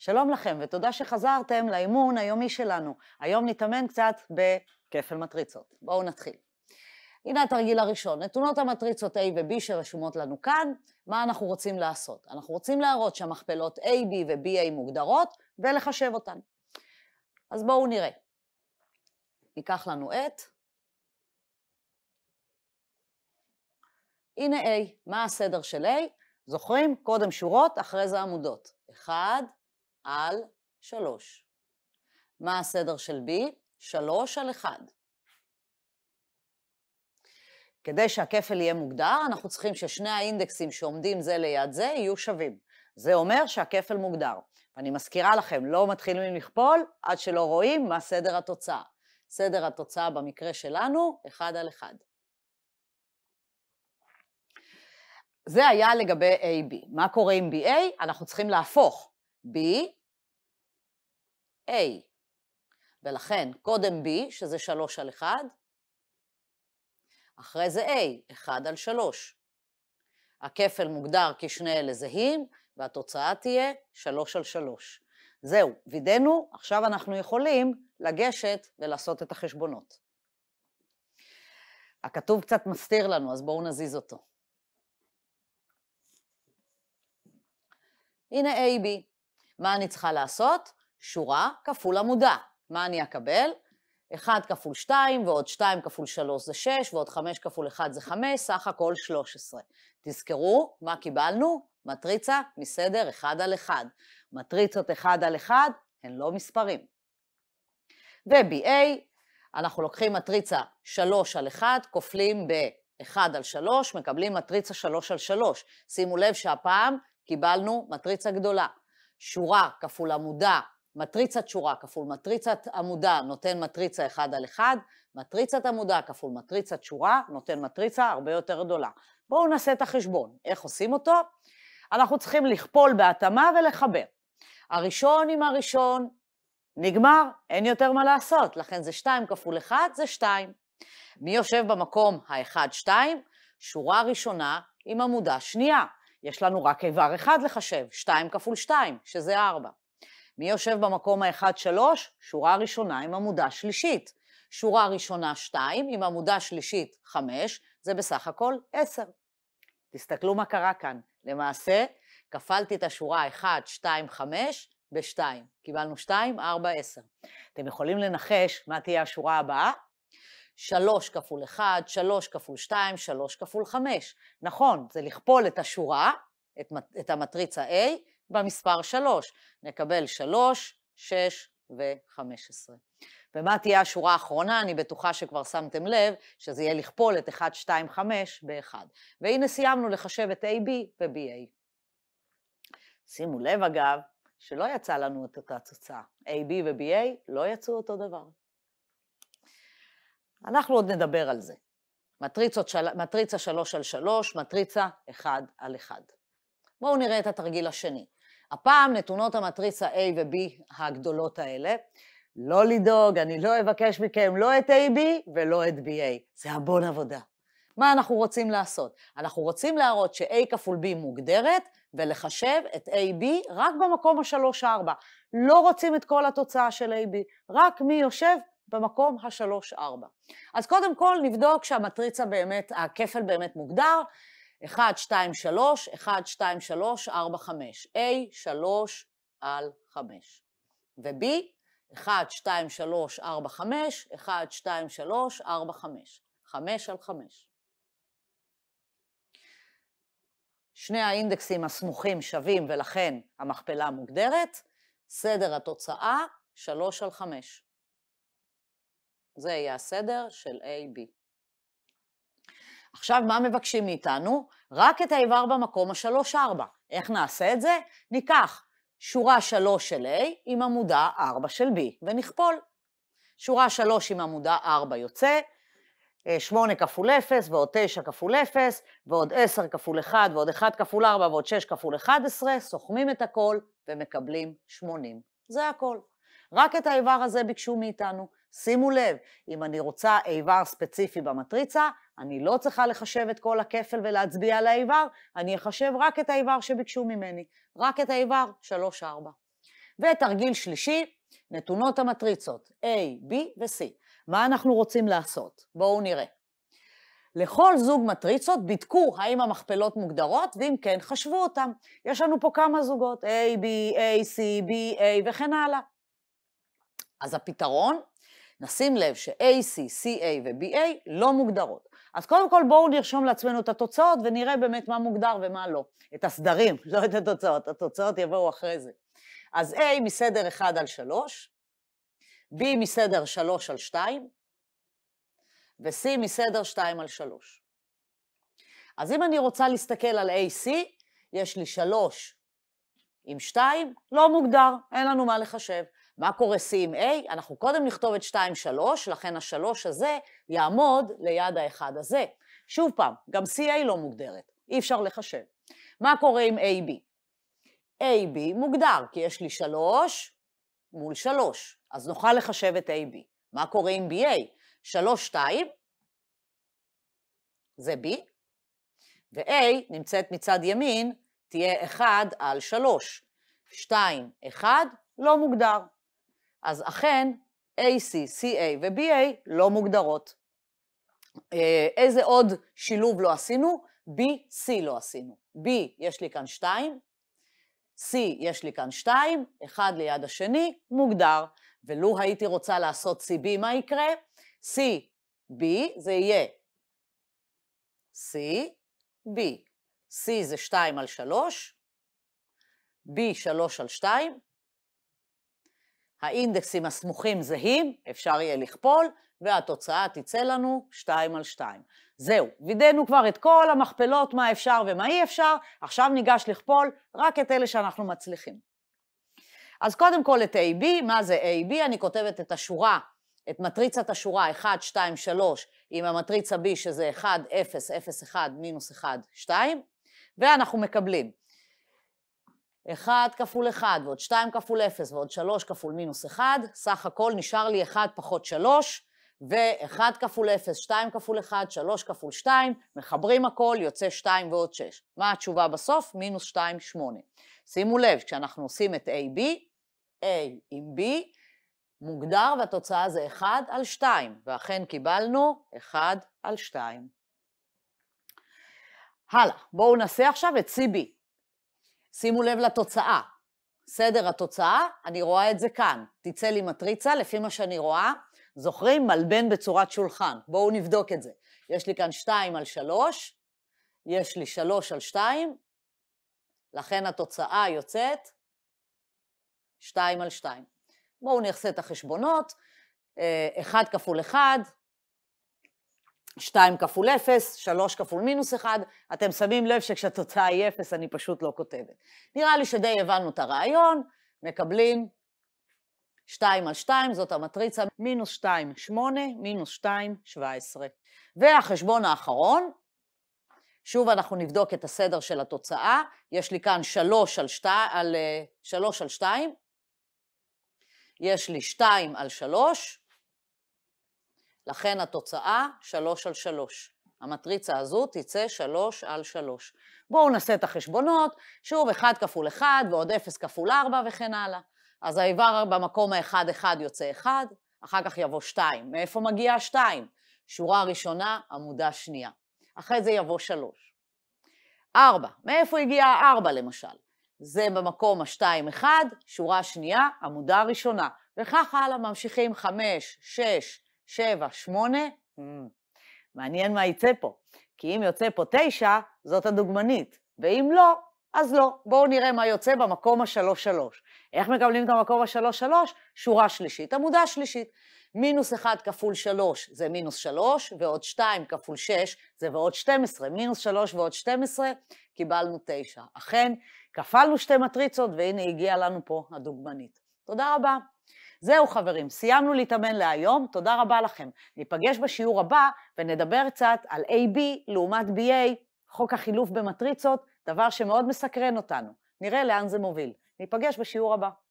שלום לכם ותודה שחזרתם לאימון היומי שלנו. היום נתאמן קצת בכפל מטריצות. בואו נתחיל. הנה התרגיל הראשון, נתונות המטריצות A ו-B שרשומות לנו כאן, מה אנחנו רוצים לעשות? אנחנו רוצים להראות שהמכפלות A, B ו-BA מוגדרות ולחשב אותן. אז בואו נראה. ניקח לנו את... הנה A, מה הסדר של A? זוכרים? קודם שורות, אחרי זה עמודות. 1, על 3. מה הסדר של B? 3 על 1. כדי שהכפל יהיה מוגדר, אנחנו צריכים ששני האינדקסים שעומדים זה ליד זה יהיו שווים. זה אומר שהכפל מוגדר. אני מזכירה לכם, לא מתחילים לכפול עד שלא רואים מה סדר התוצאה. סדר התוצאה במקרה שלנו, 1 על 1. זה היה לגבי AB. מה קורה עם BA? אנחנו צריכים להפוך. B, A. ולכן קודם B, שזה 3 על 1, אחרי זה A, 1 על 3. הכפל מוגדר כי שני אלה זהים, והתוצאה תהיה 3 על 3. זהו, וידאנו, עכשיו אנחנו יכולים לגשת ולעשות את החשבונות. הכתוב קצת מסתיר לנו, אז בואו נזיז אותו. הנה A, B. מה אני צריכה לעשות? שורה כפול עמודה. מה אני אקבל? 1 כפול 2 ועוד 2 כפול 3 זה 6 ועוד 5 כפול 1 זה 5, סך הכל 13. תזכרו מה קיבלנו? מטריצה מסדר 1 על 1. מטריצות 1 על 1 הן לא מספרים. ו ba אנחנו לוקחים מטריצה 3 על 1, כופלים ב-1 על 3, מקבלים מטריצה 3 על 3. שימו לב שהפעם קיבלנו מטריצה גדולה. שורה כפול עמודה, מטריצת שורה כפול מטריצת עמודה נותן מטריצה אחד על אחד, מטריצת עמודה כפול מטריצת שורה נותן מטריצה הרבה יותר גדולה. בואו נעשה את החשבון. איך עושים אותו? אנחנו צריכים לכפול בהתאמה ולחבר. הראשון עם הראשון, נגמר, אין יותר מה לעשות, לכן זה 2 כפול 1 זה 2. מי יושב במקום ה-1-2? שורה ראשונה עם עמודה שנייה. יש לנו רק איבר אחד לחשב, 2 כפול 2, שזה 4. מי יושב במקום האחד 3? שורה ראשונה עם עמודה שלישית. שורה ראשונה 2 עם עמודה שלישית 5, זה בסך הכל 10. תסתכלו מה קרה כאן. למעשה, כפלתי את השורה 1, 2, 5 ב-2. קיבלנו 2, 4, 10. אתם יכולים לנחש מה תהיה השורה הבאה? 3 כפול 1, 3 כפול 2, 3 כפול 5. נכון, זה לכפול את השורה, את, את המטריצה A, במספר 3. נקבל 3, 6 ו-15. ומה תהיה השורה האחרונה? אני בטוחה שכבר שמתם לב שזה יהיה לכפול את 1, 2, 5 ב-1. והנה סיימנו לחשב את AB ו-BA. שימו לב, אגב, שלא יצא לנו את אותה תוצאה. AB ו-BA לא יצאו אותו דבר. אנחנו עוד נדבר על זה. מטריצות של... מטריצה 3 על 3, מטריצה 1 על 1. בואו נראה את התרגיל השני. הפעם נתונות המטריצה A ו-B הגדולות האלה. לא לדאוג, אני לא אבקש מכם לא את AB ולא את BA. זה המון עבודה. מה אנחנו רוצים לעשות? אנחנו רוצים להראות ש-A כפול B מוגדרת, ולחשב את AB רק במקום ה-3-4. לא רוצים את כל התוצאה של AB, רק מי יושב במקום השלוש-ארבע. אז קודם כל נבדוק שהמטריצה באמת, הכפל באמת מוגדר, 1, 2, 3, 1, 2, 3, 4, 5. A, 3 על 5. ו-B, 1, 2, 3, 4, 5, 1, 2, 3, 4, 5. 5 על 5. שני האינדקסים הסמוכים שווים ולכן המכפלה מוגדרת, סדר התוצאה 3 על 5. זה יהיה הסדר של A, B. עכשיו, מה מבקשים מאיתנו? רק את האיבר במקום ה-3-4. איך נעשה את זה? ניקח שורה 3 של A עם עמודה 4 של B, ונכפול. שורה 3 עם עמודה 4 יוצא, 8 אה, כפול 0 ועוד 9 כפול 0 ועוד 10 כפול 1 ועוד 1 כפול 4 ועוד 6 כפול 11, סוכמים את הכל ומקבלים 80. זה הכל. רק את האיבר הזה ביקשו מאיתנו. שימו לב, אם אני רוצה איבר ספציפי במטריצה, אני לא צריכה לחשב את כל הכפל ולהצביע על האיבר, אני אחשב רק את האיבר שביקשו ממני, רק את האיבר 3-4. ותרגיל שלישי, נתונות המטריצות A, B ו-C. מה אנחנו רוצים לעשות? בואו נראה. לכל זוג מטריצות בדקו האם המכפלות מוגדרות, ואם כן, חשבו אותן. יש לנו פה כמה זוגות, A, B, A, C, B, A וכן הלאה. אז הפתרון, נשים לב ש-AC, CA ו-BA לא מוגדרות. אז קודם כל בואו נרשום לעצמנו את התוצאות ונראה באמת מה מוגדר ומה לא. את הסדרים, לא את התוצאות, התוצאות יבואו אחרי זה. אז A מסדר 1 על 3, B מסדר 3 על 2, ו-C מסדר 2 על 3. אז אם אני רוצה להסתכל על AC, יש לי 3 עם 2, לא מוגדר, אין לנו מה לחשב. מה קורה C עם A? אנחנו קודם נכתוב את 2, 3, לכן השלוש הזה יעמוד ליד האחד הזה. שוב פעם, גם CA לא מוגדרת, אי אפשר לחשב. מה קורה עם AB? AB מוגדר, כי יש לי 3 מול 3, אז נוכל לחשב את AB. מה קורה עם BA? 3, 2, זה B, ו-A נמצאת מצד ימין, תהיה 1 על 3. 2, 1, לא מוגדר. אז אכן, AC, CA ו-BA לא מוגדרות. אה, איזה עוד שילוב לא עשינו? B, C לא עשינו. B יש לי כאן 2, C יש לי כאן 2, אחד ליד השני, מוגדר. ולו הייתי רוצה לעשות CB, מה יקרה? C, B, זה יהיה C, B. C זה 2 על 3, B 3 על 2, האינדקסים הסמוכים זהים, אפשר יהיה לכפול, והתוצאה תצא לנו 2 על 2. זהו, וידאנו כבר את כל המכפלות, מה אפשר ומה אי אפשר, עכשיו ניגש לכפול רק את אלה שאנחנו מצליחים. אז קודם כל את AB, מה זה AB? אני כותבת את השורה, את מטריצת השורה 1, 2, 3, עם המטריצה B שזה 1, 0, 0, 1, מינוס 1, 2, ואנחנו מקבלים 1 כפול 1 ועוד 2 כפול 0 ועוד 3 כפול מינוס 1, סך הכל נשאר לי 1 פחות 3, ו-1 כפול 0, 2 כפול 1, 3 כפול 2, מחברים הכל, יוצא 2 ועוד 6. מה התשובה בסוף? מינוס 2, 8. שימו לב, כשאנחנו עושים את AB, A עם B, מוגדר והתוצאה זה 1 על 2, ואכן קיבלנו 1 על 2. הלאה, בואו נעשה עכשיו את CB. שימו לב לתוצאה. סדר התוצאה, אני רואה את זה כאן. תצא לי מטריצה, לפי מה שאני רואה, זוכרים? מלבן בצורת שולחן. בואו נבדוק את זה. יש לי כאן 2 על 3, יש לי 3 על 2, לכן התוצאה יוצאת 2 על 2. בואו נעשה את החשבונות, 1 אה, כפול 1 2 כפול 0, 3 כפול מינוס 1, אתם שמים לב שכשהתוצאה היא 0 אני פשוט לא כותבת. נראה לי שדי הבנו את הרעיון, מקבלים 2 על 2, זאת המטריצה, מינוס 2, 8, מינוס 2, 17. והחשבון האחרון, שוב אנחנו נבדוק את הסדר של התוצאה, יש לי כאן 3 על 2, על, 3 אה, על 2, יש לי 2 על 3, לכן התוצאה 3 על 3. המטריצה הזו תצא 3 על 3. בואו נעשה את החשבונות, שוב 1 כפול 1 ועוד 0 כפול 4 וכן הלאה. אז האיבר במקום ה-1-1 יוצא 1, אחר כך יבוא 2. מאיפה מגיע 2 שורה ראשונה, עמודה שנייה. אחרי זה יבוא 3. 4, מאיפה הגיע ה-4 למשל? זה במקום ה-2-1, שורה שנייה, עמודה ראשונה. וכך הלאה, ממשיכים 5, 6, שבע, שמונה, mm, מעניין מה יצא פה. כי אם יוצא פה תשע, זאת הדוגמנית, ואם לא, אז לא. בואו נראה מה יוצא במקום השלוש-שלוש. איך מקבלים את המקום השלוש-שלוש? שורה שלישית, עמודה שלישית. מינוס 1 כפול 3 זה מינוס 3, ועוד 2 כפול 6 זה ועוד 12. מינוס 3 ועוד 12, קיבלנו 9. אכן, כפלנו שתי מטריצות, והנה הגיעה לנו פה הדוגמנית. תודה רבה. זהו חברים, סיימנו להתאמן להיום, תודה רבה לכם. ניפגש בשיעור הבא ונדבר קצת על AB לעומת BA, חוק החילוף במטריצות, דבר שמאוד מסקרן אותנו. נראה לאן זה מוביל. ניפגש בשיעור הבא.